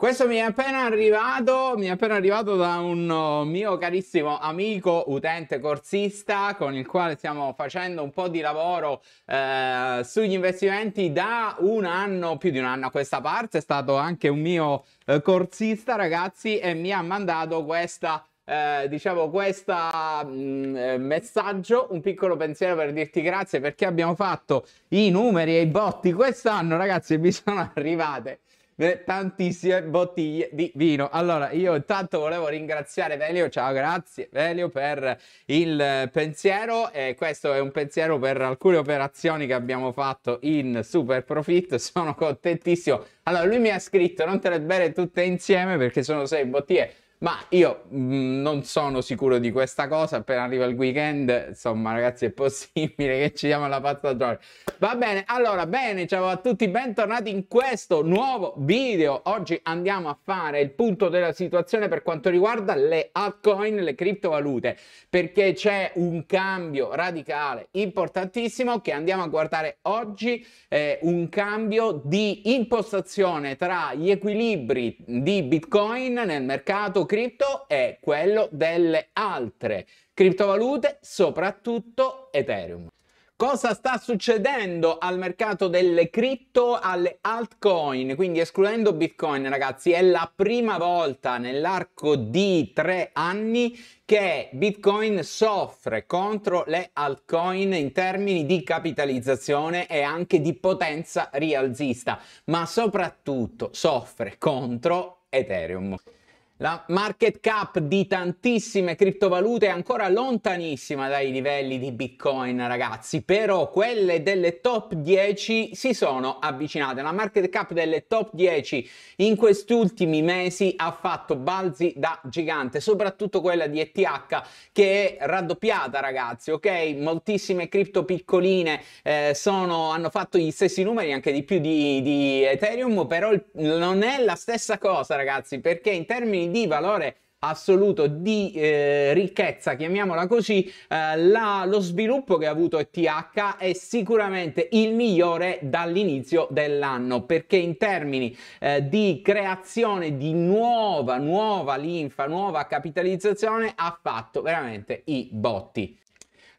Questo mi è appena arrivato, mi è appena arrivato da un oh, mio carissimo amico utente corsista con il quale stiamo facendo un po' di lavoro eh, sugli investimenti da un anno, più di un anno a questa parte, è stato anche un mio eh, corsista ragazzi e mi ha mandato questa eh, diciamo questo mm, eh, messaggio, un piccolo pensiero per dirti grazie perché abbiamo fatto i numeri e i botti quest'anno ragazzi e mi sono arrivate tantissime bottiglie di vino. Allora, io intanto volevo ringraziare Velio, ciao, grazie Velio per il pensiero e questo è un pensiero per alcune operazioni che abbiamo fatto in Super Profit, sono contentissimo. Allora, lui mi ha scritto non te le bere tutte insieme perché sono sei bottiglie ma io mh, mm, non sono sicuro di questa cosa, appena arriva il weekend, insomma ragazzi è possibile che ci diamo la pasta gioia. Va bene, allora bene, ciao a tutti, bentornati in questo nuovo video. Oggi andiamo a fare il punto della situazione per quanto riguarda le altcoin, le criptovalute, perché c'è un cambio radicale importantissimo che andiamo a guardare oggi, eh, un cambio di impostazione tra gli equilibri di Bitcoin nel mercato cripto è quello delle altre criptovalute, soprattutto Ethereum. Cosa sta succedendo al mercato delle cripto, alle altcoin? Quindi escludendo Bitcoin, ragazzi, è la prima volta nell'arco di tre anni che Bitcoin soffre contro le altcoin in termini di capitalizzazione e anche di potenza rialzista, ma soprattutto soffre contro Ethereum. La market cap di tantissime criptovalute è ancora lontanissima dai livelli di Bitcoin, ragazzi, però quelle delle top 10 si sono avvicinate. La market cap delle top 10 in questi ultimi mesi ha fatto balzi da gigante, soprattutto quella di ETH che è raddoppiata, ragazzi, ok? Moltissime cripto piccoline eh, sono, hanno fatto gli stessi numeri, anche di più di, di Ethereum, però il, non è la stessa cosa, ragazzi, perché in termini di valore assoluto di eh, ricchezza, chiamiamola così, eh, la, lo sviluppo che ha avuto ETH è sicuramente il migliore dall'inizio dell'anno perché in termini eh, di creazione di nuova, nuova linfa, nuova capitalizzazione ha fatto veramente i botti.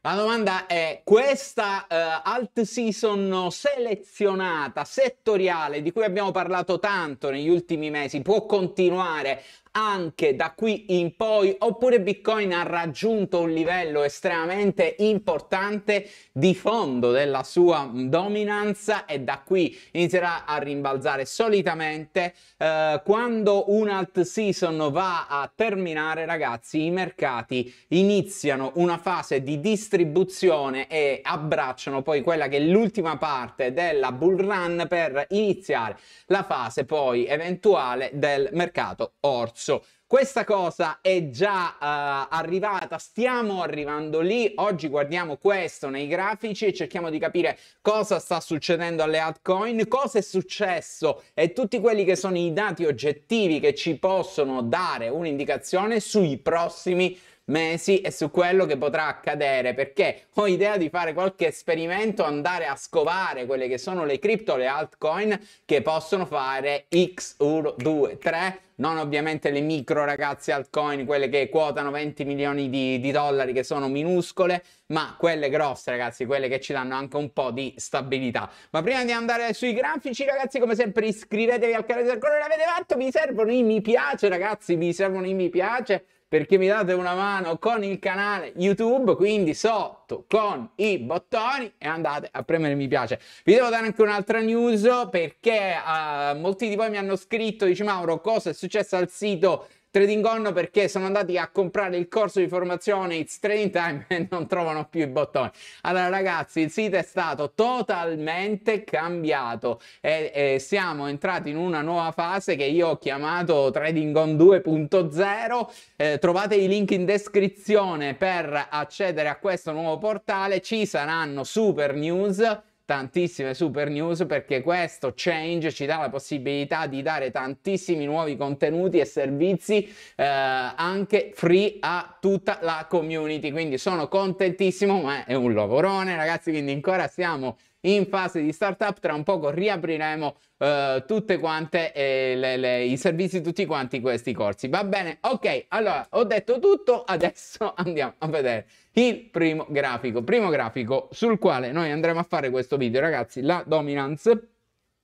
La domanda è questa uh, eh, alt season selezionata, settoriale, di cui abbiamo parlato tanto negli ultimi mesi, può continuare anche da qui in poi oppure Bitcoin ha raggiunto un livello estremamente importante di fondo della sua dominanza e da qui inizierà a rimbalzare solitamente eh, quando un alt season va a terminare ragazzi i mercati iniziano una fase di distribuzione e abbracciano poi quella che è l'ultima parte della bull run per iniziare la fase poi eventuale del mercato orso rosso. Questa cosa è già uh, arrivata, stiamo arrivando lì, oggi guardiamo questo nei grafici e cerchiamo di capire cosa sta succedendo alle altcoin, cosa è successo e tutti quelli che sono i dati oggettivi che ci possono dare un'indicazione sui prossimi mesi e su quello che potrà accadere perché ho idea di fare qualche esperimento andare a scovare quelle che sono le cripto le altcoin che possono fare x 1 2 3 non ovviamente le micro ragazze altcoin, quelle che quotano 20 milioni di, di dollari che sono minuscole, ma quelle grosse ragazzi, quelle che ci danno anche un po' di stabilità. Ma prima di andare sui grafici ragazzi, come sempre iscrivetevi al canale se ancora non l'avete fatto, mi servono i mi piace ragazzi, mi servono i mi piace perché mi date una mano con il canale YouTube, quindi sotto con i bottoni e andate a premere mi piace. Vi devo dare anche un'altra news perché uh, molti di voi mi hanno scritto, dice Mauro, cosa è successo al sito Trading On perché sono andati a comprare il corso di formazione It's Trading Time e non trovano più i bottoni. Allora ragazzi, il sito è stato totalmente cambiato e, e siamo entrati in una nuova fase che io ho chiamato Trading On 2.0. Eh, trovate i link in descrizione per accedere a questo nuovo portale, ci saranno super news tantissime super news perché questo change ci dà la possibilità di dare tantissimi nuovi contenuti e servizi eh, anche free a tutta la community quindi sono contentissimo ma è un lavorone ragazzi quindi ancora siamo in fase di startup tra un poco riapriremo eh, tutte quante eh, le, le, i servizi tutti quanti questi corsi va bene ok allora ho detto tutto adesso andiamo a vedere il primo grafico, primo grafico sul quale noi andremo a fare questo video ragazzi, la dominance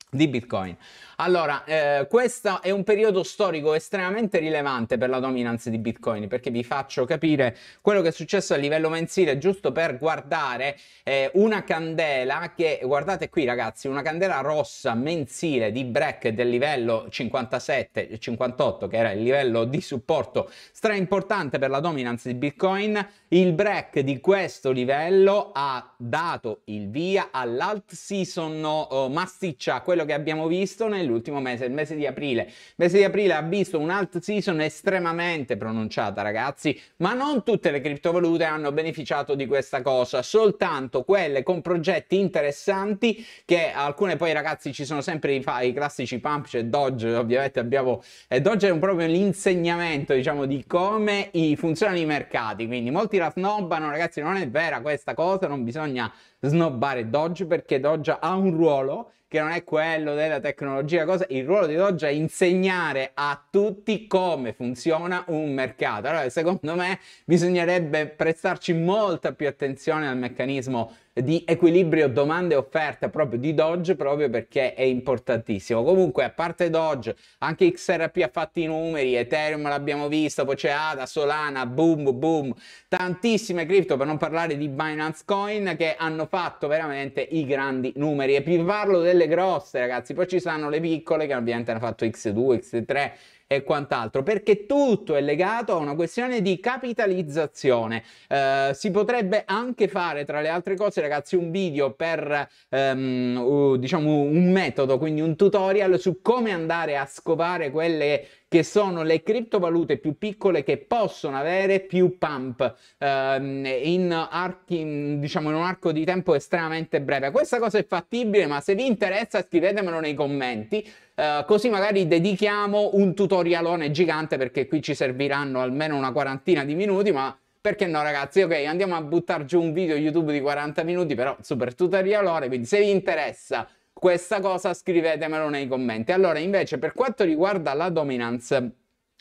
di Bitcoin. Allora, eh, questo è un periodo storico estremamente rilevante per la dominanza di Bitcoin, perché vi faccio capire quello che è successo a livello mensile, giusto per guardare eh, una candela che, guardate qui ragazzi, una candela rossa mensile di break del livello 57-58, che era il livello di supporto stra importante per la dominanza di Bitcoin, il break di questo livello ha dato il via all'alt season oh, masticcia, quello quello che abbiamo visto nell'ultimo mese, il mese di aprile. Il mese di aprile ha visto un'alt season estremamente pronunciata, ragazzi, ma non tutte le criptovalute hanno beneficiato di questa cosa, soltanto quelle con progetti interessanti che alcune poi ragazzi ci sono sempre i, i classici pump, c'è cioè Doge, ovviamente abbiamo eh, Dodge è proprio l'insegnamento, diciamo, di come i, funzionano i mercati, quindi molti la snobbano, ragazzi, non è vera questa cosa, non bisogna snobbare Doge perché Doge ha un ruolo che non è quello della tecnologia, cosa, il ruolo di Doge è insegnare a tutti come funziona un mercato. Allora, secondo me bisognerebbe prestarci molta più attenzione al meccanismo di equilibrio domande e offerte proprio di Doge proprio perché è importantissimo. Comunque, a parte Doge, anche XRP ha fatto i numeri, Ethereum l'abbiamo visto, poi c'è ADA, Solana, boom boom, tantissime cripto, per non parlare di Binance Coin che hanno fatto veramente i grandi numeri e più parlo delle grosse, ragazzi, poi ci saranno le piccole che ovviamente hanno fatto X2, X3 e quant'altro, perché tutto è legato a una questione di capitalizzazione. Eh, si potrebbe anche fare, tra le altre cose, ragazzi, un video per ehm, uh, diciamo un metodo, quindi un tutorial su come andare a scovare quelle che sono le criptovalute più piccole che possono avere più pump ehm, in, archi, diciamo, in un arco di tempo estremamente breve. Questa cosa è fattibile, ma se vi interessa scrivetemelo nei commenti. Uh, così magari dedichiamo un tutorialone gigante perché qui ci serviranno almeno una quarantina di minuti, ma perché no ragazzi? Ok, andiamo a buttare giù un video YouTube di 40 minuti, però super tutorialone, quindi se vi interessa questa cosa scrivetemelo nei commenti. Allora, invece, per quanto riguarda la dominance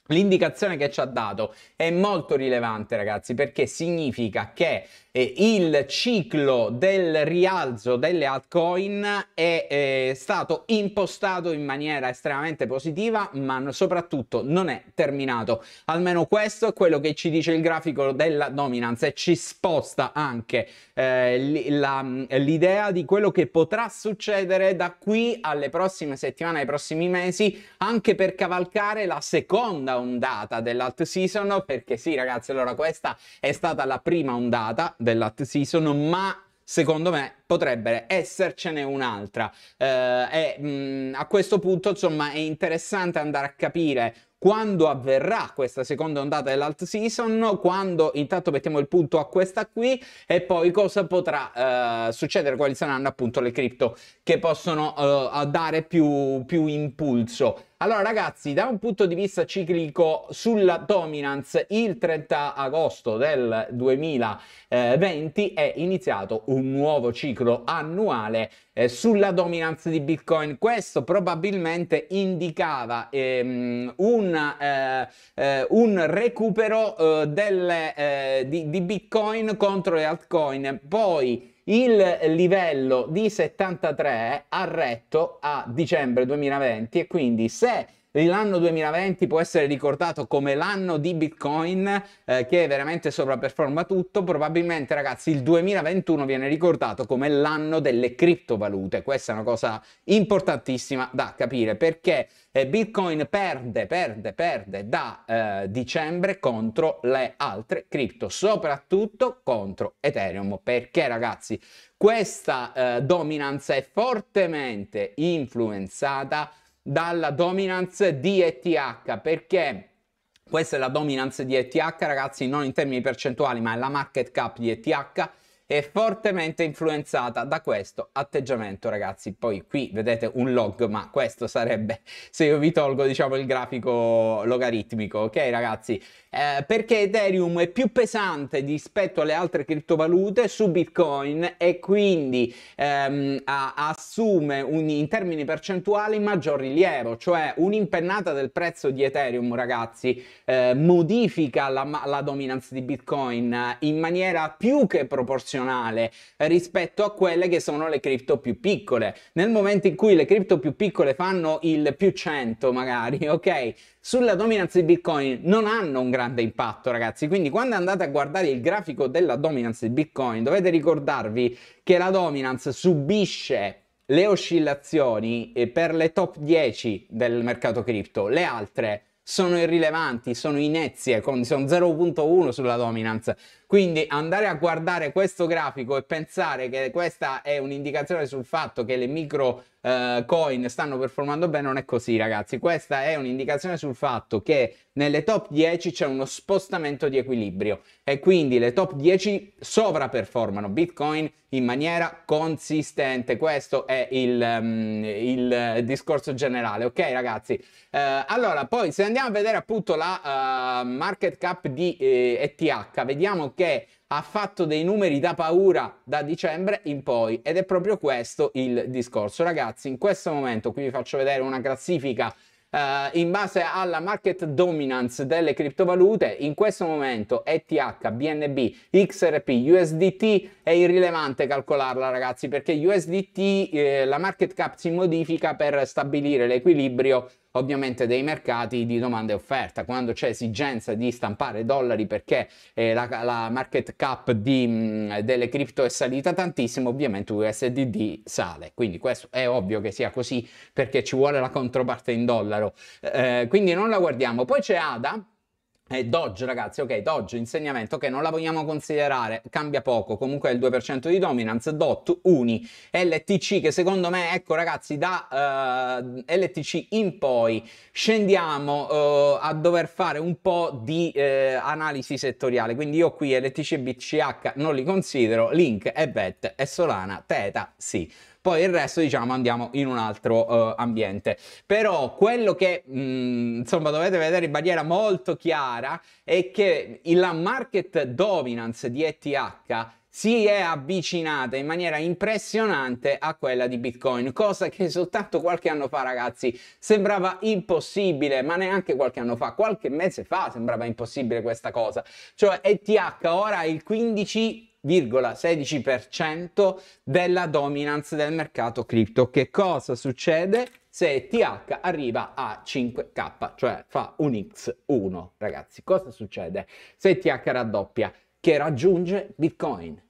L'indicazione che ci ha dato è molto rilevante ragazzi perché significa che eh, il ciclo del rialzo delle altcoin è eh, stato impostato in maniera estremamente positiva ma soprattutto non è terminato. Almeno questo è quello che ci dice il grafico della dominance e ci sposta anche eh, la, mm, l'idea di quello che potrà succedere da qui alle prossime settimane, ai prossimi mesi anche per cavalcare la seconda ondata dell'alt season, perché sì ragazzi, allora questa è stata la prima ondata dell'alt season, ma secondo me potrebbe essercene un'altra. Eh, e, mh, mm, a questo punto, insomma, è interessante andare a capire quando avverrà questa seconda ondata dell'alt season, quando intanto mettiamo il punto a questa qui e poi cosa potrà eh, succedere, quali saranno appunto le cripto che possono eh, dare più, più impulso allora ragazzi, da un punto di vista ciclico sulla dominance, il 30 agosto del 2020 è iniziato un nuovo ciclo annuale eh, sulla dominance di Bitcoin. Questo probabilmente indicava ehm, un, eh, eh, un, recupero eh, delle, eh, di, di Bitcoin contro le altcoin. Poi il livello di 73 ha retto a dicembre 2020 e quindi se l'anno 2020 può essere ricordato come l'anno di Bitcoin eh, che veramente sovraperforma tutto, probabilmente ragazzi il 2021 viene ricordato come l'anno delle criptovalute, questa è una cosa importantissima da capire perché eh, Bitcoin perde, perde, perde da eh, dicembre contro le altre cripto, soprattutto contro Ethereum, perché ragazzi questa eh, dominanza è fortemente influenzata dalla dominance di ETH perché questa è la dominance di ETH ragazzi non in termini percentuali ma è la market cap di ETH è fortemente influenzata da questo atteggiamento ragazzi poi qui vedete un log ma questo sarebbe se io vi tolgo diciamo il grafico logaritmico ok ragazzi eh, perché Ethereum è più pesante rispetto alle altre criptovalute su Bitcoin e quindi ehm, assume un, in termini percentuali maggior rilievo cioè un'impennata del prezzo di Ethereum ragazzi eh, modifica la, la dominanza di Bitcoin eh, in maniera più che proporzionale internazionale eh, rispetto a quelle che sono le cripto più piccole. Nel momento in cui le cripto più piccole fanno il più 100 magari, ok? Sulla dominance di Bitcoin non hanno un grande impatto, ragazzi. Quindi quando andate a guardare il grafico della dominance di Bitcoin, dovete ricordarvi che la dominance subisce le oscillazioni eh, per le top 10 del mercato cripto, le altre sono irrilevanti, sono inezie, sono 0.1 sulla dominance. Quindi andare a guardare questo grafico e pensare che questa è un'indicazione sul fatto che le micro eh, coin stanno performando bene, non è così ragazzi. Questa è un'indicazione sul fatto che nelle top 10 c'è uno spostamento di equilibrio e quindi le top 10 sovraperformano Bitcoin in maniera consistente. Questo è il, um, il discorso generale, ok ragazzi? Eh, allora, poi se andiamo a vedere appunto la uh, market cap di eh, ETH, vediamo che ha fatto dei numeri da paura da dicembre in poi ed è proprio questo il discorso. Ragazzi, in questo momento qui vi faccio vedere una classifica Uh, in base alla market dominance delle criptovalute, in questo momento ETH, BNB, XRP, USDT è irrilevante calcolarla ragazzi perché USDT eh, la market cap si modifica per stabilire l'equilibrio ovviamente dei mercati di domanda e offerta. Quando c'è esigenza di stampare dollari perché eh, la, la, market cap di, mh, delle cripto è salita tantissimo, ovviamente USDD sale. Quindi questo è ovvio che sia così perché ci vuole la controparte in dollaro. Eh, quindi non la guardiamo. Poi c'è ADA eh, Dodge ragazzi, ok, Dodge, insegnamento, ok, non la vogliamo considerare, cambia poco, comunque è il 2% di dominance, DOT, UNI, LTC che secondo me, ecco ragazzi, da uh, eh, LTC in poi scendiamo uh, a dover fare un po' di uh, analisi settoriale, quindi io qui LTC e BCH non li considero, Link e VET e Solana, Teta sì poi il resto diciamo andiamo in un altro uh, ambiente. Però quello che mh, mm, insomma dovete vedere in maniera molto chiara è che la market dominance di ETH si è avvicinata in maniera impressionante a quella di Bitcoin, cosa che soltanto qualche anno fa, ragazzi, sembrava impossibile, ma neanche qualche anno fa, qualche mese fa sembrava impossibile questa cosa. Cioè ETH ora è il 15 0,16% della dominance del mercato cripto. Che cosa succede se TH arriva a 5K, cioè fa un X1? Ragazzi, cosa succede se TH raddoppia? Che raggiunge Bitcoin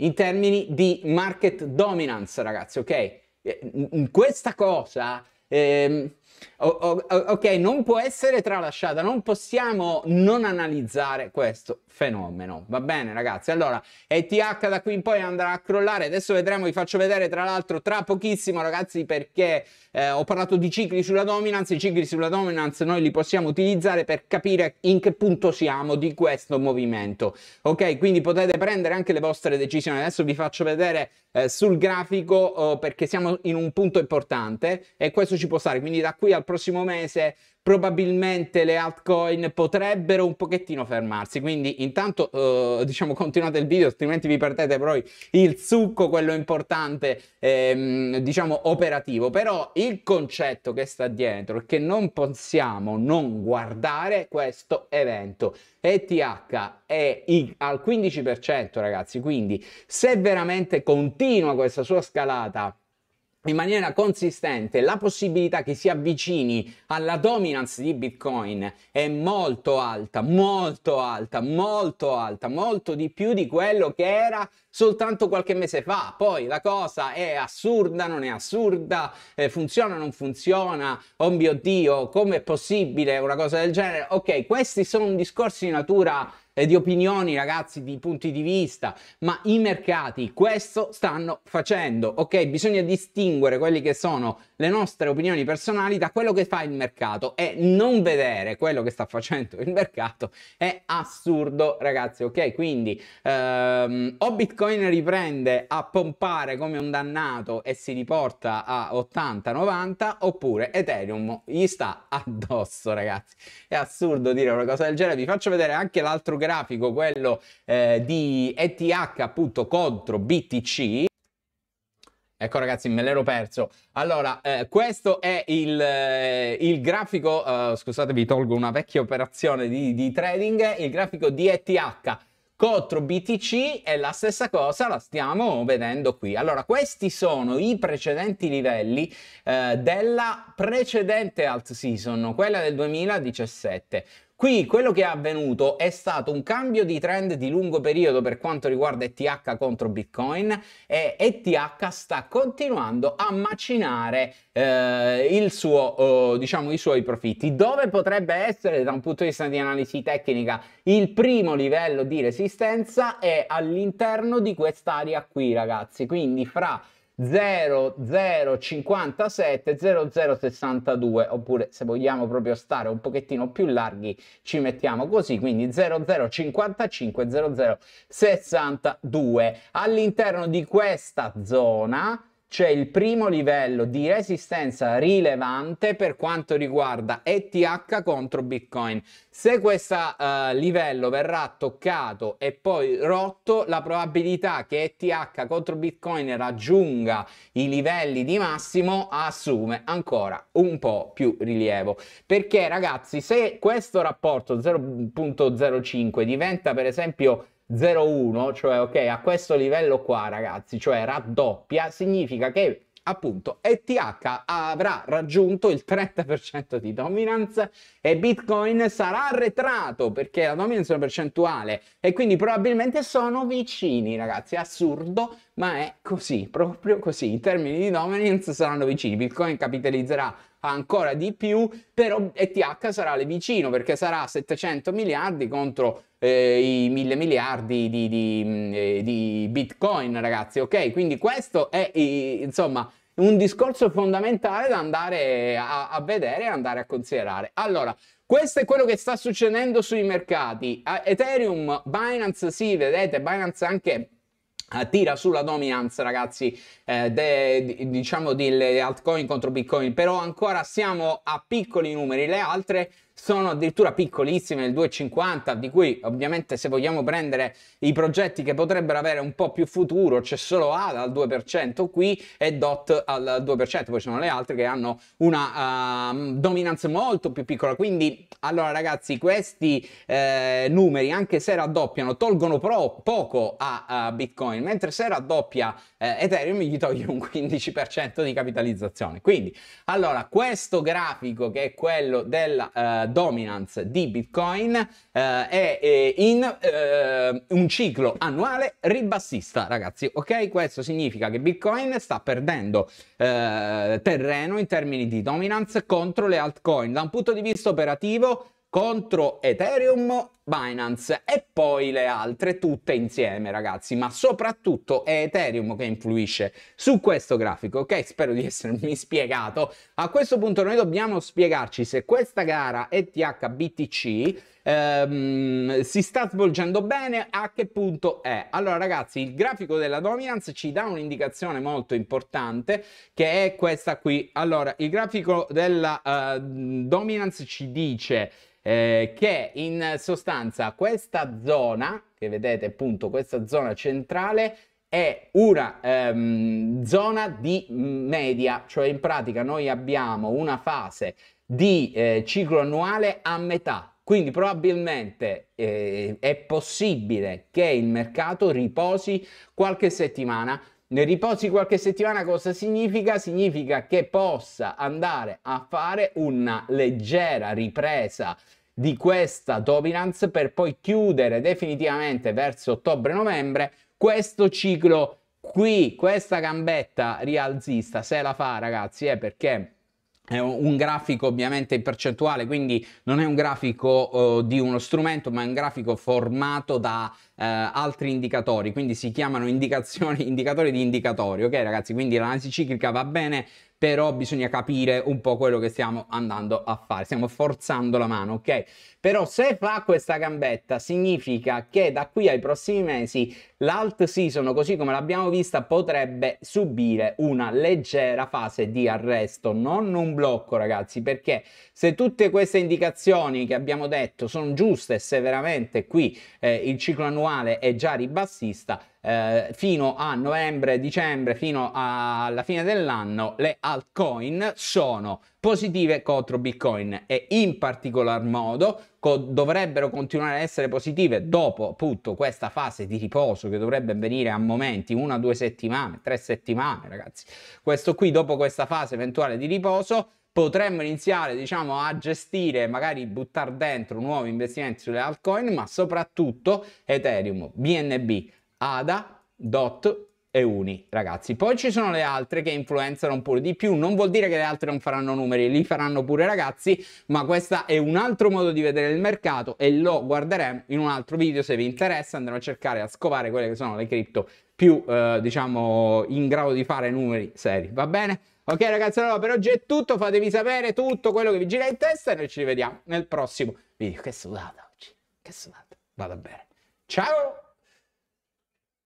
in termini di market dominance, ragazzi, ok? Eh, questa cosa... Ehm, ok, non può essere tralasciata, non possiamo non analizzare questo fenomeno. Va bene, ragazzi. Allora, ETH da qui in poi andrà a crollare. Adesso vedremo, vi faccio vedere tra l'altro tra pochissimo, ragazzi, perché eh, ho parlato di cicli sulla dominance. I cicli sulla dominance noi li possiamo utilizzare per capire in che punto siamo di questo movimento. Ok, quindi potete prendere anche le vostre decisioni. Adesso vi faccio vedere eh, sul grafico eh, perché siamo in un punto importante e questo ci può stare. Quindi da qui qui al prossimo mese probabilmente le altcoin potrebbero un pochettino fermarsi. Quindi intanto eh, diciamo continuate il video, altrimenti vi perdete poi il succo, quello importante, ehm, diciamo operativo. Però il concetto che sta dietro è che non possiamo non guardare questo evento. ETH è al 15%, ragazzi, quindi se veramente continua questa sua scalata in maniera consistente la possibilità che si avvicini alla dominance di Bitcoin è molto alta, molto alta, molto alta, molto di più di quello che era soltanto qualche mese fa. Poi la cosa è assurda, non è assurda, eh, funziona, non funziona, oh mio Dio, come è possibile una cosa del genere? Ok, questi sono discorsi di natura di opinioni, ragazzi, di punti di vista, ma i mercati questo stanno facendo, ok? Bisogna distinguere quelle che sono le nostre opinioni personali da quello che fa il mercato e non vedere quello che sta facendo il mercato è assurdo, ragazzi, ok? Quindi ehm, o Bitcoin riprende a pompare come un dannato e si riporta a 80-90 oppure Ethereum gli sta addosso, ragazzi. È assurdo dire una cosa del genere, vi faccio vedere anche l'altro grafico grafico quello eh, di ETH contro BTC Ecco ragazzi, me l'ero perso. Allora, eh, questo è il, eh, il grafico, eh, scusate vi tolgo una vecchia operazione di, di, trading, il grafico di ETH contro BTC è la stessa cosa, la stiamo vedendo qui. Allora, questi sono i precedenti livelli eh, della precedente alt season, quella del 2017. Qui quello che è avvenuto è stato un cambio di trend di lungo periodo per quanto riguarda ETH contro Bitcoin e ETH sta continuando a macinare eh, suo, eh, diciamo, i suoi profitti. Dove potrebbe essere, da un punto di vista di analisi tecnica, il primo livello di resistenza è all'interno di quest'area qui, ragazzi. Quindi fra 0057 0062 oppure se vogliamo proprio stare un pochettino più larghi ci mettiamo così quindi 0055 0062 all'interno di questa zona c'è il primo livello di resistenza rilevante per quanto riguarda ETH contro Bitcoin. Se questo uh, livello verrà toccato e poi rotto, la probabilità che ETH contro Bitcoin raggiunga i livelli di massimo assume ancora un po' più rilievo. Perché ragazzi, se questo rapporto 0.05 diventa per esempio 0,1, cioè ok, a questo livello qua ragazzi, cioè raddoppia, significa che appunto ETH avrà raggiunto il 30% di dominance e Bitcoin sarà arretrato perché la dominance è una percentuale e quindi probabilmente sono vicini ragazzi, assurdo ma è così, proprio così, i termini di dominance saranno vicini, Bitcoin capitalizzerà ancora di più, però ETH sarà le vicino perché sarà 700 miliardi contro eh, i 1000 miliardi di, di, mm, eh, di, Bitcoin, ragazzi, ok? Quindi questo è, insomma, un discorso fondamentale da andare a, a vedere e andare a considerare. Allora, questo è quello che sta succedendo sui mercati. Ethereum, Binance, sì, vedete, Binance anche Ah, tira sulla dominance ragazzi eh, de, diciamo delle altcoin contro bitcoin però ancora siamo a piccoli numeri le altre sono addirittura piccolissime, il 2,50, di cui ovviamente se vogliamo prendere i progetti che potrebbero avere un po' più futuro, c'è solo ADA al 2% qui e DOT al 2%, poi ci sono le altre che hanno una uh, dominanza molto più piccola, quindi allora ragazzi questi eh, numeri anche se raddoppiano tolgono pro, poco a, a, Bitcoin, mentre se raddoppia eh, Ethereum gli toglie un 15% di capitalizzazione. Quindi allora questo grafico che è quello della... Uh, dominance di Bitcoin eh, è, è in eh, un ciclo annuale ribassista, ragazzi, ok? Questo significa che Bitcoin sta perdendo eh, terreno in termini di dominance contro le altcoin. Da un punto di vista operativo contro Ethereum Binance e poi le altre tutte insieme ragazzi ma soprattutto è Ethereum che influisce su questo grafico ok spero di essermi spiegato a questo punto noi dobbiamo spiegarci se questa gara ETH BTC ehm, si sta svolgendo bene a che punto è allora ragazzi il grafico della dominance ci dà un'indicazione molto importante che è questa qui allora il grafico della eh, dominance ci dice eh, che in sostanza sostanza questa zona, che vedete appunto questa zona centrale, è una ehm, zona di media, cioè in pratica noi abbiamo una fase di eh, ciclo annuale a metà, quindi probabilmente eh, è possibile che il mercato riposi qualche settimana. Ne riposi qualche settimana cosa significa? Significa che possa andare a fare una leggera ripresa di questa dominance per poi chiudere definitivamente verso ottobre-novembre questo ciclo qui, questa gambetta rialzista se la fa ragazzi è eh, perché è un grafico ovviamente in percentuale, quindi non è un grafico eh, di uno strumento, ma è un grafico formato da eh, altri indicatori, quindi si chiamano indicazioni, indicatori di indicatori, ok ragazzi? Quindi l'analisi ciclica va bene però bisogna capire un po' quello che stiamo andando a fare, stiamo forzando la mano, ok? Però se fa questa gambetta significa che da qui ai prossimi mesi l'alt season, così come l'abbiamo vista, potrebbe subire una leggera fase di arresto, non un blocco ragazzi, perché se tutte queste indicazioni che abbiamo detto sono giuste, se veramente qui eh, il ciclo annuale è già ribassista, eh, fino a novembre, dicembre, fino alla fine dell'anno, le altcoin sono positive contro Bitcoin e in particolar modo co- dovrebbero continuare a essere positive dopo appunto questa fase di riposo che dovrebbe avvenire a momenti, una, due settimane, tre settimane, ragazzi. Questo qui, dopo questa fase eventuale di riposo, potremmo iniziare diciamo a gestire magari buttare dentro nuovi investimenti sulle altcoin ma soprattutto Ethereum, BNB, Ada, Dot e Uni, ragazzi. Poi ci sono le altre che influenzano un po' di più, non vuol dire che le altre non faranno numeri, li faranno pure ragazzi, ma questo è un altro modo di vedere il mercato e lo guarderemo in un altro video se vi interessa, andremo a cercare a scovare quelle che sono le cripto più, eh, diciamo, in grado di fare numeri seri, va bene? Ok ragazzi, allora per oggi è tutto, fatevi sapere tutto quello che vi gira in testa e noi ci rivediamo nel prossimo video. Che sudata oggi, che sudata, vado bene. Ciao!